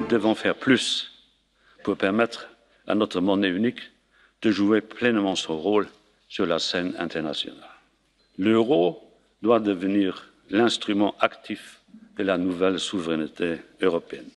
Nous devons faire plus pour permettre à notre monnaie unique de jouer pleinement son rôle sur la scène internationale. L'euro doit devenir l'instrument actif de la nouvelle souveraineté européenne.